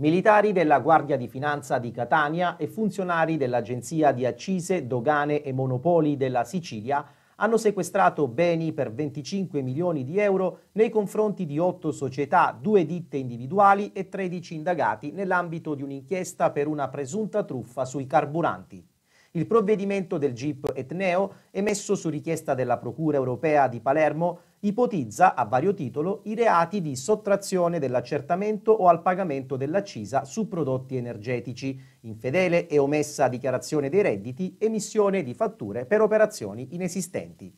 militari della Guardia di Finanza di Catania e funzionari dell'Agenzia di Accise, Dogane e Monopoli della Sicilia hanno sequestrato beni per 25 milioni di euro nei confronti di otto società, due ditte individuali e 13 indagati nell'ambito di un'inchiesta per una presunta truffa sui carburanti. Il provvedimento del GIP Etneo, emesso su richiesta della Procura europea di Palermo, ipotizza a vario titolo i reati di sottrazione dell'accertamento o al pagamento dell'accisa su prodotti energetici, infedele e omessa dichiarazione dei redditi, emissione di fatture per operazioni inesistenti.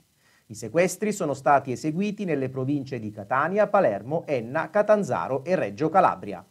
I sequestri sono stati eseguiti nelle province di Catania, Palermo, Enna, Catanzaro e Reggio Calabria.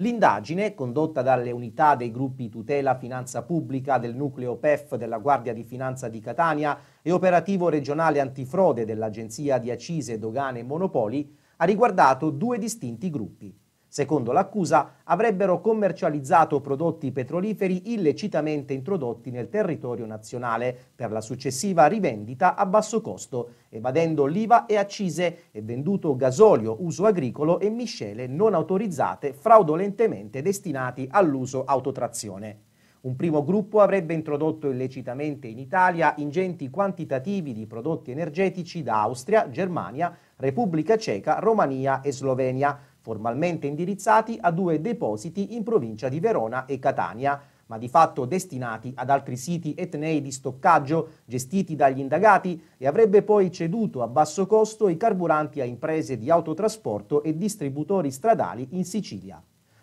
L'indagine, condotta dalle unità dei gruppi tutela finanza pubblica del nucleo PEF della Guardia di Finanza di Catania e operativo regionale antifrode dell'Agenzia di Accise, Dogane e Monopoli, ha riguardato due distinti gruppi. Secondo l'accusa, avrebbero commercializzato prodotti petroliferi illecitamente introdotti nel territorio nazionale per la successiva rivendita a basso costo, evadendo l'IVA e accise e venduto gasolio uso agricolo e miscele non autorizzate fraudolentemente destinati all'uso autotrazione. Un primo gruppo avrebbe introdotto illecitamente in Italia ingenti quantitativi di prodotti energetici da Austria, Germania, Repubblica Ceca, Romania e Slovenia, formalmente indirizzati a due depositi in provincia di Verona e Catania, ma di fatto destinati ad altri siti etnei di stoccaggio gestiti dagli indagati e avrebbe poi ceduto a basso costo i carburanti a imprese di autotrasporto e distributori stradali in Sicilia.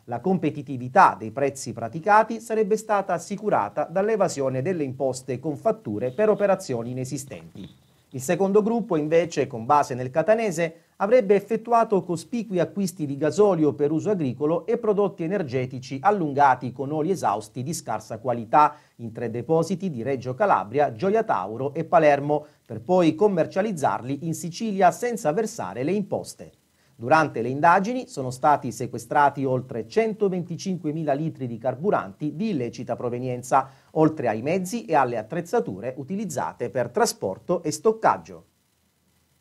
La competitività dei prezzi praticati sarebbe stata assicurata dall'evasione delle imposte con fatture per operazioni inesistenti. Il secondo gruppo, invece, con base nel catanese, avrebbe effettuato cospicui acquisti di gasolio per uso agricolo e prodotti energetici allungati con oli esausti di scarsa qualità in tre depositi di Reggio Calabria, Gioia Tauro e Palermo, per poi commercializzarli in Sicilia senza versare le imposte. Durante le indagini sono stati sequestrati oltre 125.000 litri di carburanti di illecita provenienza, oltre ai mezzi e alle attrezzature utilizzate per trasporto e stoccaggio.